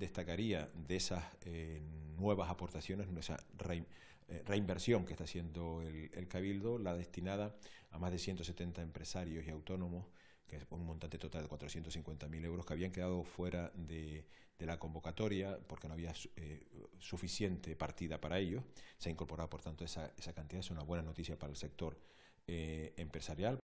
destacaría de esas eh, nuevas aportaciones, esa eh, reinversión que está haciendo el, Cabildo, la destinada a más de 170 empresarios y autónomos, que es un montante total de 450.000 euros, que habían quedado fuera de, la convocatoria porque no había eh, suficiente partida para ellos. Se ha incorporado, por tanto, esa, esa cantidad. Es una buena noticia para el sector empresarial.